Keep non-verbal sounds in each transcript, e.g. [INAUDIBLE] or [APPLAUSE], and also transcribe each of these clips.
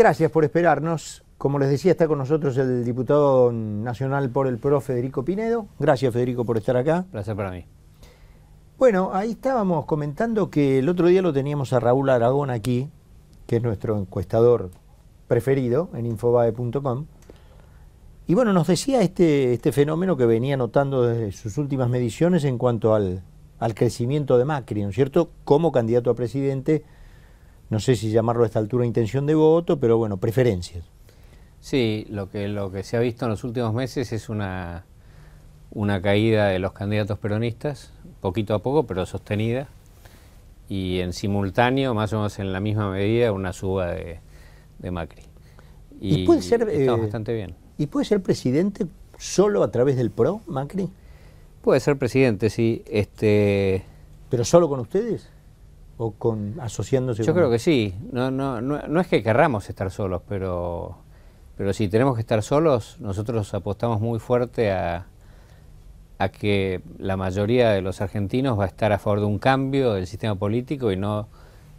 gracias por esperarnos. Como les decía, está con nosotros el diputado nacional por el PRO, Federico Pinedo. Gracias, Federico, por estar acá. Gracias para mí. Bueno, ahí estábamos comentando que el otro día lo teníamos a Raúl Aragón aquí, que es nuestro encuestador preferido en infobae.com. Y bueno, nos decía este, este, fenómeno que venía notando desde sus últimas mediciones en cuanto al, al crecimiento de Macri, ¿no es cierto? Como candidato a presidente no sé si llamarlo a esta altura intención de voto, pero bueno, preferencias. Sí, lo que, lo que se ha visto en los últimos meses es una, una caída de los candidatos peronistas, poquito a poco, pero sostenida, y en simultáneo, más o menos en la misma medida, una suba de, de Macri. Y, puede ser, eh, bastante bien. ¿Y puede ser presidente solo a través del PRO, Macri? Puede ser presidente, sí. Este... ¿Pero solo con ustedes? asociándose? Yo creo que sí. No, no, no, no, es que querramos estar solos, pero, pero si tenemos que estar solos, nosotros apostamos muy fuerte a, que la mayoría de los argentinos va a estar a favor de un cambio del sistema político y no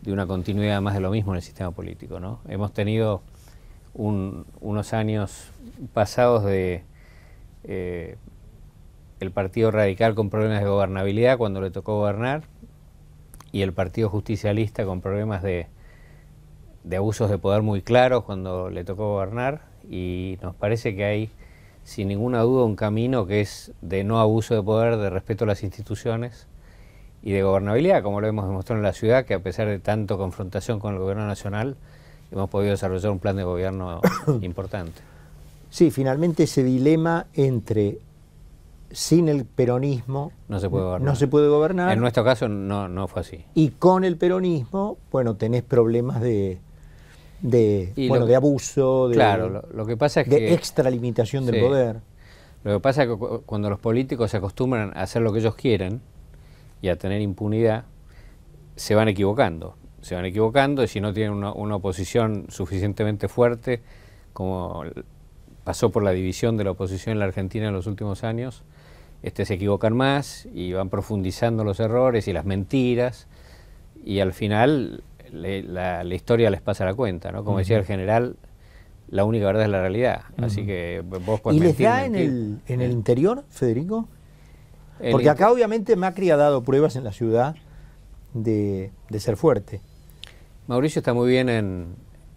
de una continuidad más de lo mismo en el sistema político. ¿no? Hemos tenido unos años pasados de eh, el Partido Radical con problemas de gobernabilidad cuando le tocó gobernar, y el Partido Justicialista con problemas de, de abusos de poder muy claros cuando le tocó gobernar y nos parece que hay sin ninguna duda un camino que es de no abuso de poder, de respeto a las instituciones y de gobernabilidad, como lo hemos demostrado en la ciudad, que a pesar de tanto confrontación con el gobierno nacional, hemos podido desarrollar un plan de gobierno [COUGHS] importante. Sí, finalmente ese dilema entre sin el peronismo no se puede gobernar. En nuestro caso no, no fue así. Y con el peronismo, bueno, tenés problemas de, de, bueno, de abuso, de, claro, lo, que pasa es de extralimitación del poder. Lo que pasa es que cuando los políticos se acostumbran a hacer lo que ellos quieren y a tener impunidad, se van equivocando. Se van equivocando y si no tienen una oposición suficientemente fuerte, como pasó por la división de la oposición en la Argentina en los últimos años, este, se equivocan más y van profundizando los errores y las mentiras y al final la, historia les pasa la cuenta, ¿no? Como decía el general, la única verdad es la realidad, así que vos ¿Y mentir, les da en, el, eh. interior, Federico? Porque acá obviamente Macri ha dado pruebas en la ciudad de, ser fuerte. Mauricio está muy bien en,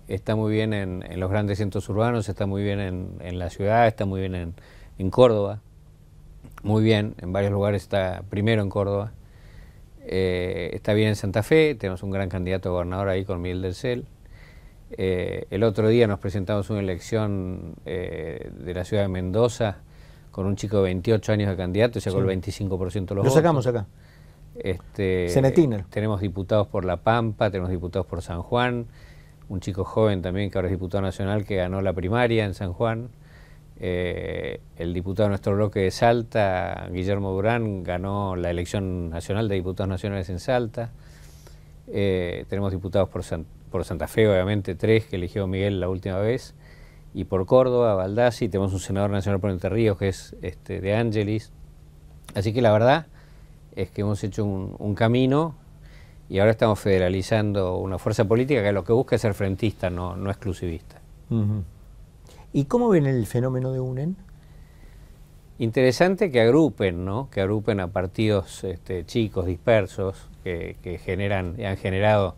está muy bien en, en, los grandes centros urbanos, está muy bien en, la ciudad, está muy bien en, en Córdoba muy bien, en varios lugares está primero en Córdoba, eh, está bien en Santa Fe, tenemos un gran candidato a gobernador ahí con Miguel del eh, el otro día nos presentamos una elección eh, de la ciudad de Mendoza con un chico de 28 años de candidato, sacó con el 25% de los votos. Lo sacamos acá. Este, Tenemos diputados por La Pampa, tenemos diputados por San Juan, un chico joven también que ahora es diputado nacional que ganó la primaria en San Juan. Eh, el diputado de nuestro bloque de Salta, Guillermo Durán, ganó la elección nacional de diputados nacionales en Salta. Eh, tenemos diputados por, Santa Fe, obviamente, tres que eligió Miguel la última vez. Y por Córdoba, Baldassi, tenemos un senador nacional por Entre Ríos que es este, de Ángeles Así que la verdad es que hemos hecho un, camino y ahora estamos federalizando una fuerza política que lo que busca es ser frentista, no, no exclusivista. ¿Y cómo ven el fenómeno de UNEN? Interesante que agrupen, ¿no? Que agrupen a partidos este, chicos, dispersos, que, que generan, han generado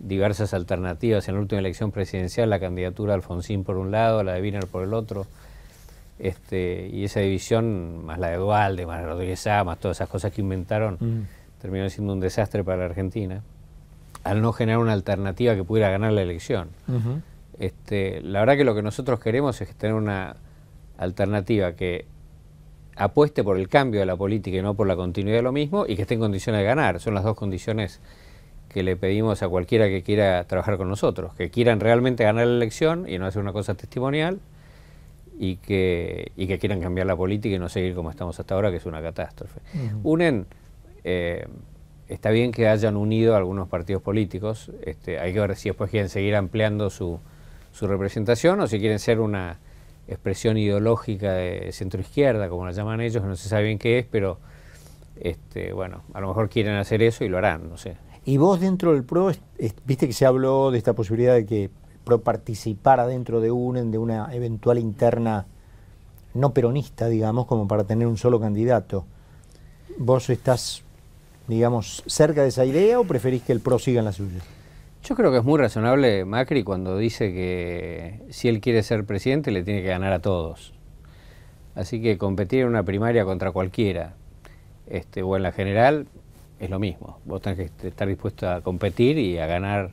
diversas alternativas. En la última elección presidencial, la candidatura de Alfonsín por un lado, la de Wiener por el otro. Este, y esa división, más la de Dualde, más la de Rodríguez A, más todas esas cosas que inventaron, mm. terminó siendo un desastre para la Argentina, al no generar una alternativa que pudiera ganar la elección. Este, la verdad que lo que nosotros queremos es tener una alternativa que apueste por el cambio de la política y no por la continuidad de lo mismo y que esté en condiciones de ganar. Son las dos condiciones que le pedimos a cualquiera que quiera trabajar con nosotros, que quieran realmente ganar la elección y no hacer una cosa testimonial y que, que quieran cambiar la política y no seguir como estamos hasta ahora, que es una catástrofe. Unen, eh, está bien que hayan unido algunos partidos políticos, este, hay que ver si después quieren seguir ampliando su, su representación o si quieren ser una expresión ideológica de centro-izquierda, como la llaman ellos, que no se sabe bien qué es, pero este, bueno, a lo mejor quieren hacer eso y lo harán, no sé. Y vos dentro del PRO, viste que se habló de esta posibilidad de que el PRO participara dentro de UNEN, de una eventual interna no peronista, digamos, como para tener un solo candidato. ¿Vos estás, digamos, cerca de esa idea o preferís que el PRO siga en la suya? Yo creo que es muy razonable Macri cuando dice que si él quiere ser presidente le tiene que ganar a todos. Así que competir en una primaria contra cualquiera este, o en la general es lo mismo. Vos tenés que estar dispuesto a competir y a ganar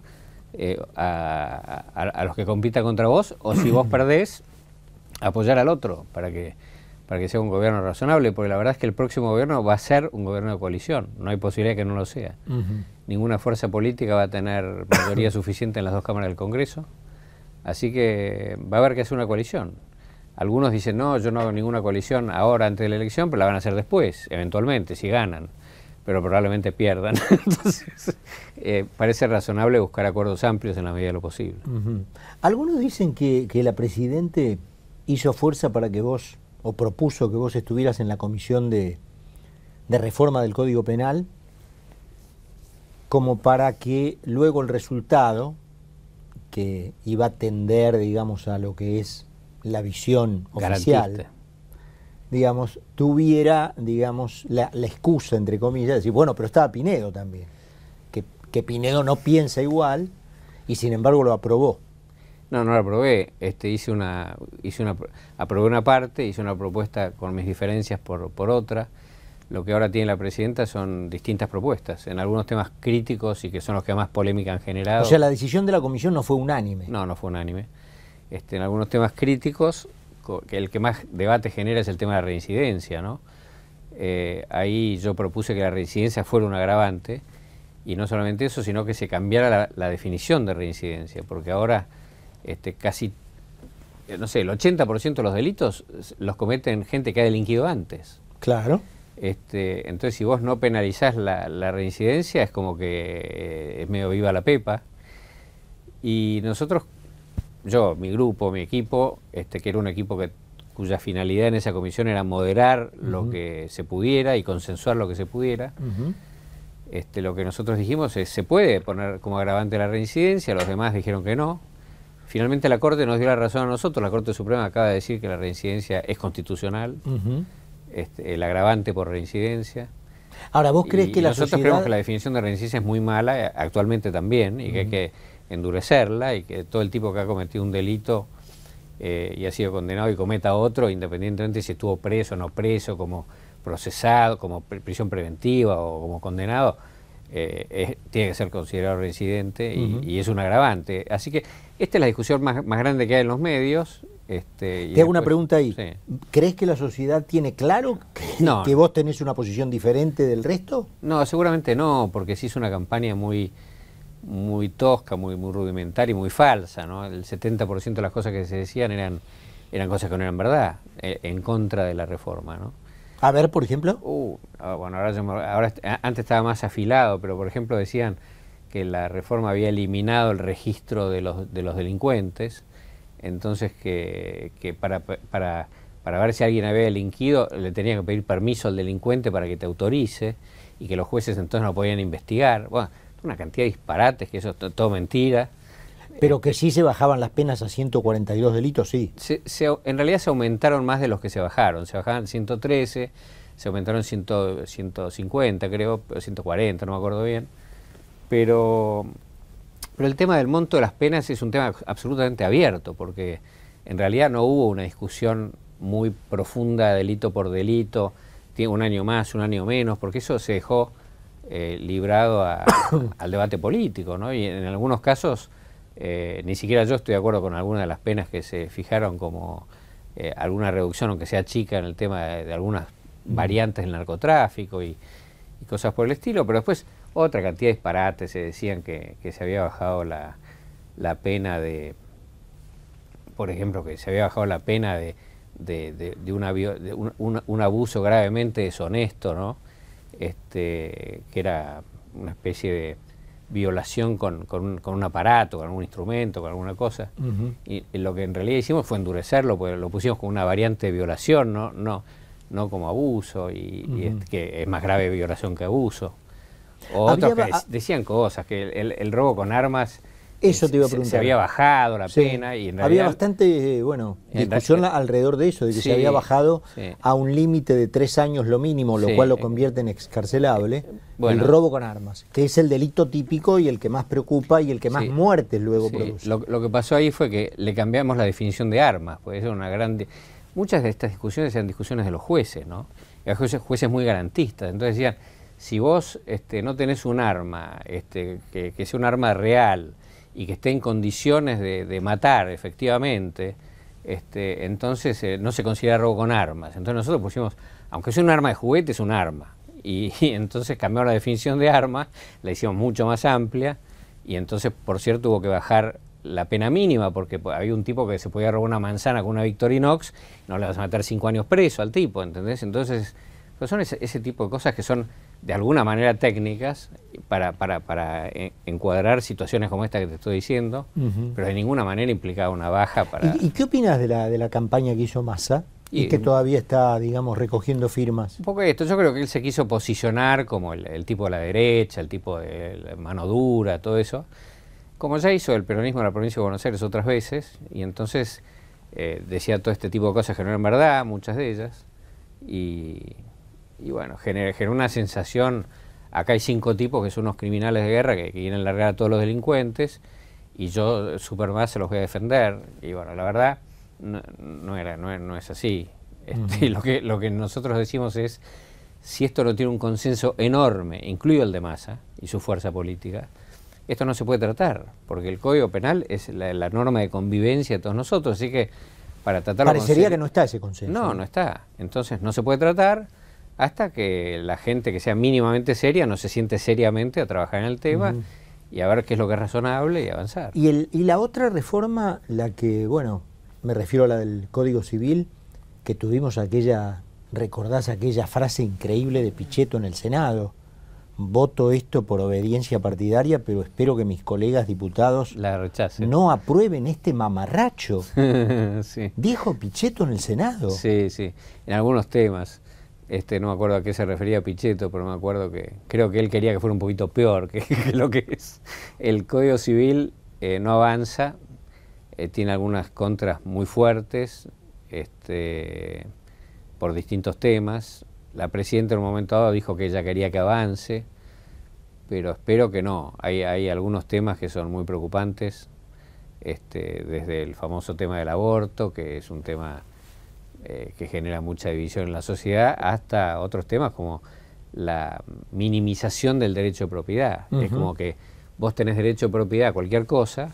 eh, a, los que compitan contra vos o si vos [CLEARS THROAT] perdés, apoyar al otro para que, para que sea un gobierno razonable, porque la verdad es que el próximo gobierno va a ser un gobierno de coalición, no hay posibilidad que no lo sea ninguna fuerza política va a tener mayoría [LAUGHS] suficiente en las dos cámaras del Congreso, así que va a haber que hacer una coalición. Algunos dicen, no, yo no hago ninguna coalición ahora antes de la elección, pero la van a hacer después, eventualmente, si ganan, pero probablemente pierdan. [LAUGHS] Entonces, eh, parece razonable buscar acuerdos amplios en la medida de lo posible. Algunos dicen que, la Presidente hizo fuerza para que vos, o propuso que vos estuvieras en la comisión de, de reforma del Código Penal, como para que luego el resultado, que iba a tender, digamos, a lo que es la visión oficial, digamos, tuviera, digamos, la, excusa, entre comillas, de decir, bueno, pero estaba Pinedo también, que, Pinedo no piensa igual y sin embargo lo aprobó. No, no lo aprobé, este, hice una, hice una, aprobé una parte, hice una propuesta con mis diferencias por, por otra, lo que ahora tiene la presidenta son distintas propuestas, en algunos temas críticos y que son los que más polémica han generado. O sea, la decisión de la comisión no fue unánime. No, no fue unánime. Este, en algunos temas críticos, el que más debate genera es el tema de la reincidencia, ¿no? Eh, ahí yo propuse que la reincidencia fuera un agravante, y no solamente eso, sino que se cambiara la, definición de reincidencia, porque ahora este, casi, eh, no sé, el 80% de los delitos los cometen gente que ha delinquido antes. Claro. Este, entonces, si vos no penalizás la, reincidencia, es como que eh, es medio viva la pepa. Y nosotros, yo, mi grupo, mi equipo, este, que era un equipo que, cuya finalidad en esa comisión era moderar lo que se pudiera y consensuar lo que se pudiera, este, lo que nosotros dijimos es, se puede poner como agravante la reincidencia, los demás dijeron que no. Finalmente la Corte nos dio la razón a nosotros, la Corte Suprema acaba de decir que la reincidencia es constitucional. Este, el agravante por reincidencia. Ahora, ¿vos crees que la nosotros creemos que la definición de reincidencia es muy mala eh, actualmente también y que hay que endurecerla y que todo el tipo que ha cometido un delito eh, y ha sido condenado y cometa otro, independientemente si estuvo preso o no preso, como procesado, como prisión preventiva o como condenado, eh, tiene que ser considerado reincidente y, es un agravante. Así que esta es la discusión más, grande que hay en los medios. Este, Te hago una pregunta ahí. ¿Crees que la sociedad tiene claro que, [LAUGHS] vos tenés una posición diferente del resto? No, seguramente no, porque sí es una campaña muy muy tosca, muy, muy rudimentaria y muy falsa. ¿no? El 70% de las cosas que se decían eran, eran cosas que no eran verdad, eh, en contra de la reforma. ¿no? A ver, por ejemplo. Uh, ah, bueno, ahora, antes estaba más afilado, pero por ejemplo decían que la reforma había eliminado el registro de los, delincuentes, entonces que, para, para, ver si alguien había delinquido le tenía que pedir permiso al delincuente para que te autorice y que los jueces entonces no podían investigar. Bueno, una cantidad de disparates, que eso es todo mentira. Pero que sí se bajaban las penas a 142 delitos, sí. Se, en realidad se aumentaron más de los que se bajaron. Se bajaban 113, se aumentaron 150, creo, 140, no me acuerdo bien. Pero, pero el tema del monto de las penas es un tema absolutamente abierto, porque en realidad no hubo una discusión muy profunda delito por delito, un año más, un año menos, porque eso se dejó eh, librado [COUGHS] al debate político, ¿no? Y en algunos casos eh, ni siquiera yo estoy de acuerdo con alguna de las penas que se fijaron como eh, alguna reducción, aunque sea chica, en el tema de, algunas variantes del narcotráfico y, cosas por el estilo, pero después otra cantidad de disparates, se decían que, se había bajado la, pena de, por ejemplo, que se había bajado la pena de, un, un, abuso gravemente deshonesto, ¿no? Este, que era una especie de violación con, con, un, aparato, con algún instrumento, con alguna cosa. y, lo que en realidad hicimos fue endurecerlo, porque lo pusimos como una variante de violación, no, no, no como abuso, y, este, que es más grave violación que abuso. O otros decían cosas, que el robo con armas eso te iba a preguntar. Se, había bajado la pena y en realidad, Había bastante, eh, bueno, discusión alrededor de eso, de que se había bajado a un límite de tres años lo mínimo, lo cual lo convierte en excarcelable. Eh, el robo con armas, que es el delito típico y el que más preocupa y el que más muertes luego produce. Lo, que pasó ahí fue que le cambiamos la definición de armas, pues es una gran... Muchas de estas discusiones eran discusiones de los jueces, ¿no? jueces, jueces muy garantistas, entonces decían, si vos este, no tenés un arma, este, que, que sea un arma real, y que esté en condiciones de, matar efectivamente, este, entonces eh, no se considera robo con armas. Entonces nosotros pusimos, aunque sea un arma de juguete, es un arma. Y, [LAUGHS] entonces cambiamos la definición de arma, la hicimos mucho más amplia y entonces, por cierto, hubo que bajar la pena mínima, porque pues, había un tipo que se podía robar una manzana con una Victorinox, no le vas a matar cinco años preso al tipo, ¿entendés? Entonces, pues, son ese tipo de cosas que son de alguna manera técnicas para, para, para, eh, encuadrar situaciones como esta que te estoy diciendo, pero de ninguna manera implicaba una baja para... ¿Y, qué opinas de la, de la campaña que hizo Massa? Y, que todavía está, digamos, recogiendo firmas. Un poco esto, yo creo que él se quiso posicionar como el, tipo de la derecha, el tipo de mano dura, todo eso, como ya hizo el peronismo en la provincia de Buenos Aires otras veces, y entonces eh, decía todo este tipo de cosas que no eran verdad, muchas de ellas, y y bueno, generó, una sensación, acá hay cinco tipos que son unos criminales de guerra que, quieren largar a todos los delincuentes y yo más, se los voy a defender y bueno, la verdad no, era, no, es así. Este, lo, que, lo que nosotros decimos es, si esto no tiene un consenso enorme, incluido el de masa y su fuerza política, esto no se puede tratar, porque el Código Penal es la, norma de convivencia de todos nosotros, así que para tratarlo... Parecería que no está ese consenso. No, no está. Entonces no se puede tratar, hasta que la gente que sea mínimamente seria no se siente seriamente a trabajar en el tema y a ver qué es lo que es razonable y avanzar. Y, el, y la otra reforma, la que, bueno, me refiero a la del Código Civil, que tuvimos aquella, recordás aquella frase increíble de Pichetto en el Senado, voto esto por obediencia partidaria, pero espero que mis colegas diputados no aprueben este mamarracho. [LAUGHS] Dijo Pichetto en el Senado. Sí, sí, en algunos temas. Este, no me acuerdo a qué se refería Pichetto, pero me acuerdo que creo que él quería que fuera un poquito peor que, [LAUGHS] lo que es. El Código Civil eh, no avanza, eh, tiene algunas contras muy fuertes este, por distintos temas. La presidenta en un momento dado dijo que ella quería que avance, pero espero que no. Hay, hay algunos temas que son muy preocupantes, este, desde el famoso tema del aborto, que es un tema eh, que genera mucha división en la sociedad, hasta otros temas como la minimización del derecho de propiedad. Es como que vos tenés derecho de propiedad a cualquier cosa,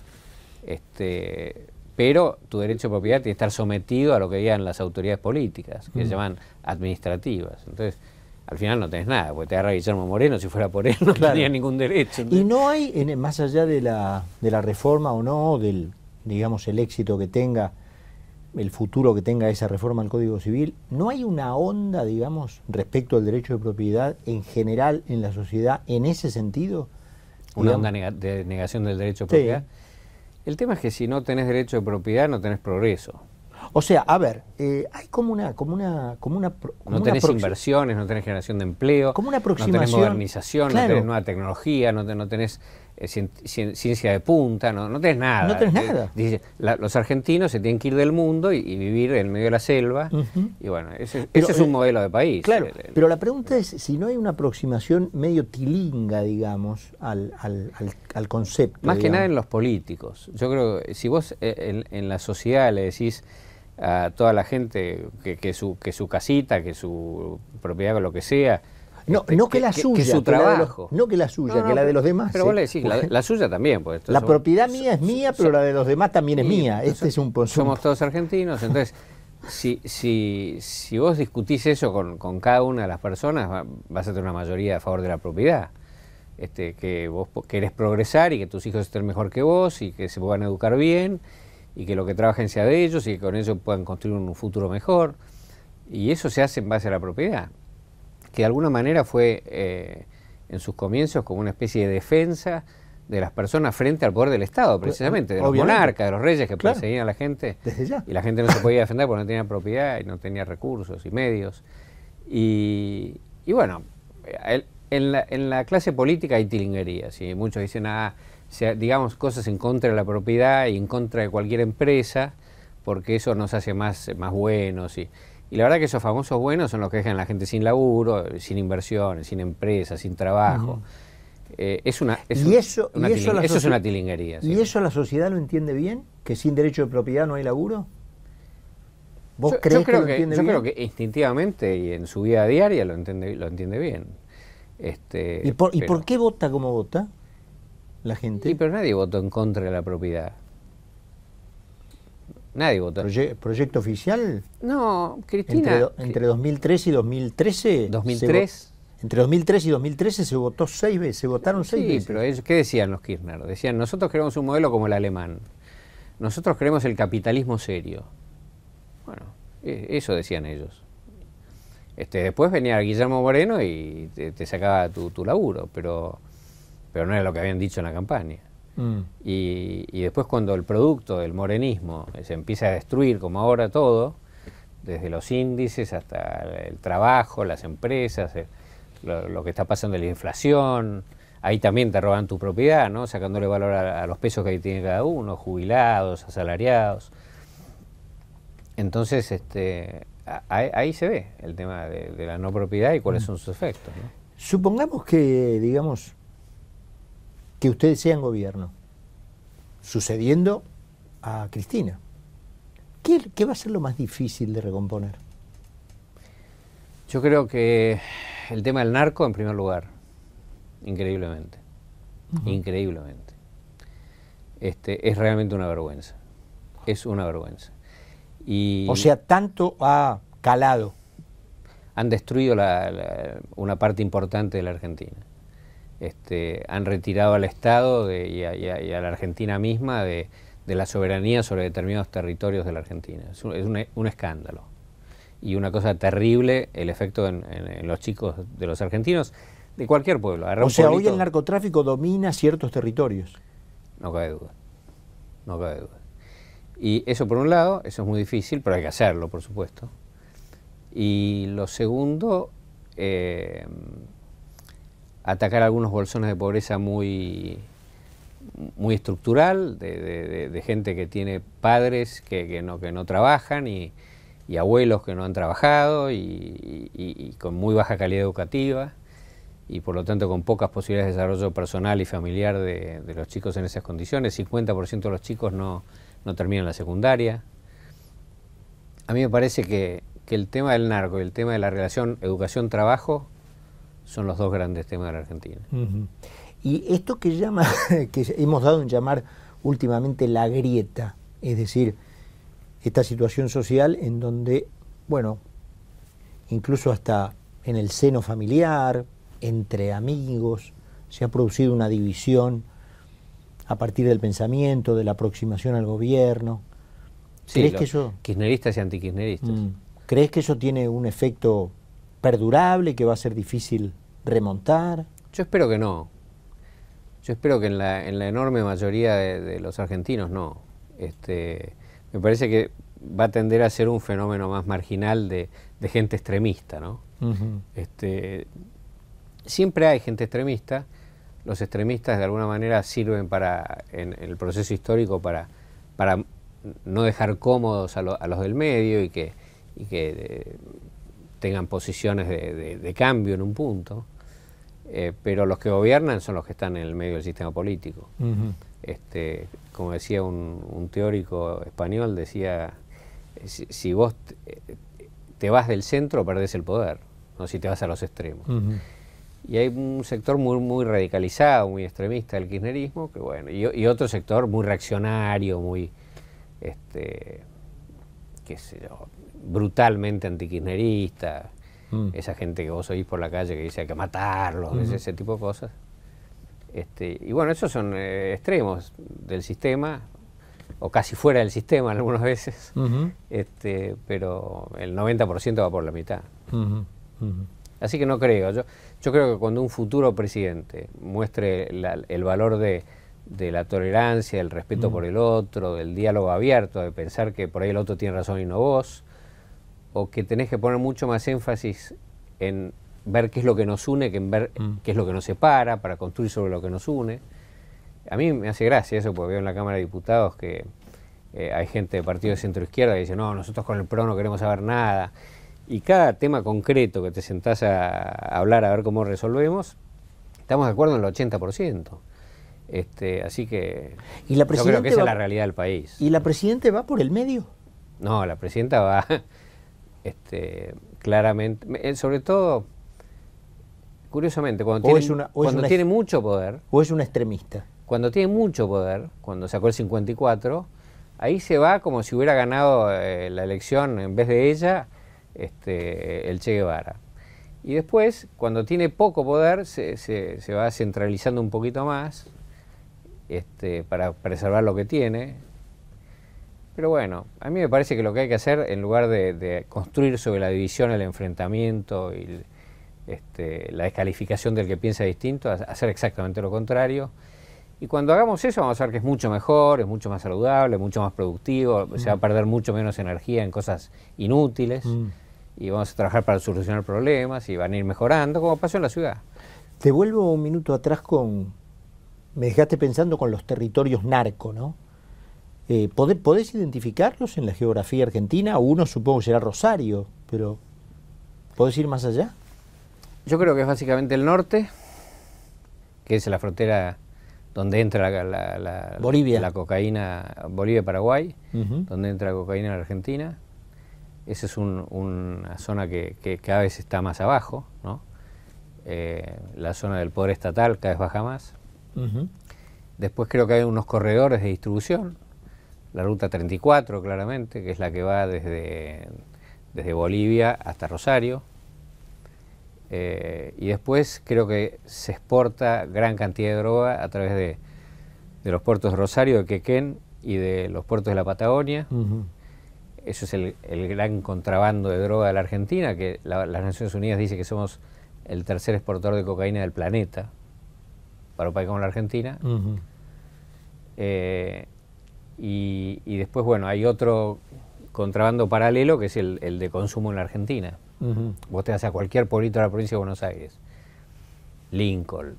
este, pero tu derecho de propiedad tiene que estar sometido a lo que digan las autoridades políticas, que se llaman administrativas. Entonces, al final no tenés nada, porque te agarra Guillermo Moreno, si fuera por él no ningún derecho. Y no hay, más allá de la, de la reforma o no, del digamos el éxito que tenga el futuro que tenga esa reforma al Código Civil, ¿no hay una onda, digamos, respecto al derecho de propiedad en general en la sociedad en ese sentido? Una onda de negación del derecho de propiedad. El tema es que si no tenés derecho de propiedad no tenés progreso. O sea, a ver, eh, hay como una, como una, como una no tenés inversiones, no tenés generación de empleo, como una aproximación, no tenés modernización, no tenés nueva tecnología, no tenés ciencia de punta, no, no tenés nada. No tenés nada. Dice, los argentinos se tienen que ir del mundo y, vivir en medio de la selva. Y bueno, ese, es un eh, modelo de país. Claro, eh, pero la pregunta es si no hay una aproximación medio tilinga, digamos, al, al, al, concepto. Más que nada en los políticos. Yo creo que si vos eh, en, la sociedad le decís a toda la gente que, su, que su casita, que su propiedad, o lo que sea, no, este, no que, la suya. Que su trabajo. no que la suya, que la de los demás. Pero vos le decís, la, suya también. Pues, la propiedad mía es mía, pero la de los demás también es mía. Este es un Somos todos argentinos, entonces... Si, si, si, vos discutís eso con, con, cada una de las personas, vas a tener una mayoría a favor de la propiedad. Este, que vos querés progresar y que tus hijos estén mejor que vos y que se puedan educar bien y que lo que trabajen sea de ellos y que con ellos puedan construir un futuro mejor. Y eso se hace en base a la propiedad que de alguna manera fue eh, en sus comienzos como una especie de defensa de las personas frente al poder del Estado, pues, precisamente, de los monarcas, de los reyes que perseguían a la gente. Y la gente no se podía defender porque no tenía propiedad y no tenía recursos y medios. Y, bueno, en la, clase política hay tilinguerías y muchos dicen, ah, digamos cosas en contra de la propiedad y en contra de cualquier empresa, porque eso nos hace más, más buenos. Y, y la verdad que esos famosos buenos son los que dejan a la gente sin laburo, sin inversiones, sin empresas, sin trabajo. Eh, es una, eso, es una tilinguería. ¿Y eso la sociedad lo entiende bien? ¿Que sin derecho de propiedad no hay laburo? ¿Vos crees creo que, lo entiende bien? Yo creo que instintivamente y en su vida diaria lo entiende, lo entiende bien. Este, ¿Y, por, ¿Y por qué vota como vota la gente? Sí, pero nadie votó en contra de la propiedad. Nadie votó. ¿Proyecto oficial? No, Cristina. Entre, 2003 y 2013. 2003. Entre 2003 y 2013 se votó seis veces, se votaron seis veces. Sí, pero ellos, ¿qué decían los Kirchner? Decían, nosotros queremos un modelo como el alemán. Nosotros queremos el capitalismo serio. Bueno, e, eso decían ellos. Este, después venía Guillermo Moreno y te, sacaba tu, laburo, pero, pero no era lo que habían dicho en la campaña. Mm. Y, después cuando el producto del morenismo se empieza a destruir, como ahora todo, desde los índices hasta el trabajo, las empresas, lo, que está pasando de la inflación, ahí también te roban tu propiedad, ¿no? sacándole valor a, los pesos que ahí tiene cada uno, jubilados, asalariados. Entonces, este, ahí se ve el tema de, la no propiedad y cuáles mm. son sus efectos. Supongamos que, digamos, que ustedes sean gobierno, sucediendo a Cristina. ¿Qué, va a ser lo más difícil de recomponer? Yo creo que el tema del narco en primer lugar, increíblemente, increíblemente. Este, es realmente una vergüenza, es una vergüenza. Y o sea, tanto ha calado. Han destruido la, una parte importante de la Argentina este, han retirado al Estado y, a, la Argentina misma de, la soberanía sobre determinados territorios de la Argentina. Es un, escándalo. Y una cosa terrible el efecto en, los chicos de los argentinos, de cualquier pueblo. o sea, hoy el narcotráfico domina ciertos territorios. No cabe duda. No cabe duda. Y eso por un lado, eso es muy difícil, pero hay que hacerlo, por supuesto. Y lo segundo, eh, atacar algunos bolsones de pobreza muy, muy estructural, de, gente que tiene padres que, no, que no trabajan y, abuelos que no han trabajado y, con muy baja calidad educativa y por lo tanto con pocas posibilidades de desarrollo personal y familiar de, los chicos en esas condiciones. 50% de los chicos no, terminan la secundaria. A mí me parece que, que el tema del narco y el tema de la relación educación-trabajo son los dos grandes temas de la Argentina. Y esto que, llama, [LAUGHS] que hemos dado en llamar últimamente la grieta, es decir, esta situación social en donde, bueno, incluso hasta en el seno familiar, entre amigos, se ha producido una división a partir del pensamiento, de la aproximación al gobierno. ¿Crees sí, que eso... Kirchneristas y anti mm. ¿Crees que eso tiene un efecto perdurable, que va a ser difícil remontar? Yo espero que no. Yo espero que en la, enorme mayoría de, los argentinos no. Este, me parece que va a tender a ser un fenómeno más marginal de, gente extremista, ¿no? este, siempre hay gente extremista. Los extremistas de alguna manera sirven para, en, el proceso histórico para, para no dejar cómodos a, los del medio y que, y que eh, tengan posiciones de, cambio en un punto, eh, pero los que gobiernan son los que están en el medio del sistema político. este, como decía un, teórico español, decía, eh, si, vos te vas del centro, perdés el poder, no si te vas a los extremos. Y hay un sector muy, muy radicalizado, muy extremista el kirchnerismo, que bueno, y, y otro sector muy reaccionario, muy este, que es brutalmente antikirchnerista, mm. esa gente que vos oís por la calle que dice hay que matarlos, ese, tipo de cosas. Este, y bueno, esos son eh, extremos del sistema, o casi fuera del sistema [LAUGHS] algunas veces, este, pero el 90% va por la mitad. Así que no creo. Yo, yo creo que cuando un futuro presidente muestre el valor de de la tolerancia, del respeto mm. por el otro, del diálogo abierto, de pensar que por ahí el otro tiene razón y no vos, o que tenés que poner mucho más énfasis en ver qué es lo que nos une que en ver mm. qué es lo que nos separa, para construir sobre lo que nos une. A mí me hace gracia eso, porque veo en la Cámara de Diputados que eh, hay gente de partido de centro izquierda que dice, no, nosotros con el PRO no queremos saber nada. Y cada tema concreto que te sentás a hablar a ver cómo resolvemos, estamos de acuerdo en el 80%. Este, así que ¿Y la yo creo que esa es la realidad del país. ¿Y la presidenta va por el medio? No, la presidenta va [LAUGHS] este, claramente, eh, sobre todo, curiosamente, cuando, tiene, mucho poder... O es una extremista. Cuando tiene mucho poder, cuando sacó el 54, ahí se va como si hubiera ganado eh, la elección en vez de ella este, el Che Guevara. Y después, cuando tiene poco poder, se, se va centralizando un poquito más este, para preservar lo que tiene. Pero bueno, a mí me parece que lo que hay que hacer, en lugar de, construir sobre la división, el enfrentamiento y este, la descalificación del que piensa distinto, hacer exactamente lo contrario. Y cuando hagamos eso vamos a ver que es mucho mejor, es mucho más saludable, mucho más productivo, se va a mm. perder mucho menos energía en cosas inútiles mm. y vamos a trabajar para solucionar problemas y van a ir mejorando, como pasó en la ciudad. Te vuelvo un minuto atrás con me dejaste pensando con los territorios narco, ¿no? Eh, ¿Podés identificarlos en la geografía argentina? Uno supongo será Rosario, pero ¿podés ir más allá? Yo creo que es básicamente el norte, que es la frontera donde entra la, la, la, Bolivia. la cocaína, Bolivia-Paraguay, donde entra la cocaína en Argentina. Esa es una zona que, que, cada vez está más abajo, ¿no? Eh, la zona del poder estatal cada vez baja más. Después creo que hay unos corredores de distribución, la ruta 34 claramente, que es la que va desde, desde Bolivia hasta Rosario. Eh, y después creo que se exporta gran cantidad de droga a través de, los puertos de Rosario, de Quequén y de los puertos de la Patagonia. Eso es el, gran contrabando de droga de la Argentina, que las Naciones Unidas dice que somos el tercer exportador de cocaína del planeta para un país como la Argentina. Eh, y, después, bueno, hay otro contrabando paralelo que es el, de consumo en la Argentina. Vos te vas a cualquier pueblito de la provincia de Buenos Aires, Lincoln,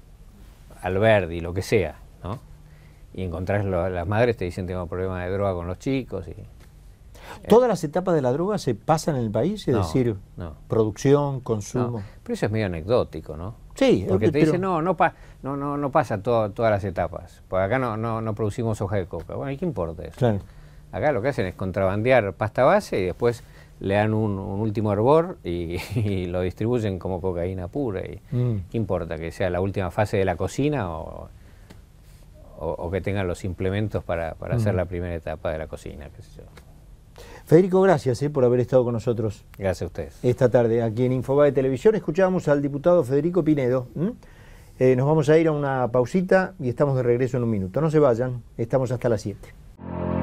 Alberdi, lo que sea, ¿no? Y encontrás a las madres, te dicen tengo problemas de droga con los chicos. Y, eh. ¿Todas las etapas de la droga se pasan en el país? Es decir, producción, consumo. Pero eso es medio anecdótico, ¿no? Sí, porque te dicen, no, no, no, no, no pasa todo, todas las etapas. Porque acá no, no, no producimos hoja de coca. Bueno, ¿y qué importa eso? Acá lo que hacen es contrabandear pasta base y después le dan un, último hervor [LAUGHS] y, lo distribuyen como cocaína pura. Y mm. ¿Qué importa que sea la última fase de la cocina o, o, que tengan los implementos para, para mm. hacer la primera etapa de la cocina? Qué sé yo. Federico, gracias eh, por haber estado con nosotros. Gracias a ustedes. Esta tarde aquí en Infobae Televisión escuchábamos al diputado Federico Pinedo. Eh, nos vamos a ir a una pausita y estamos de regreso en un minuto. No se vayan, estamos hasta las 7.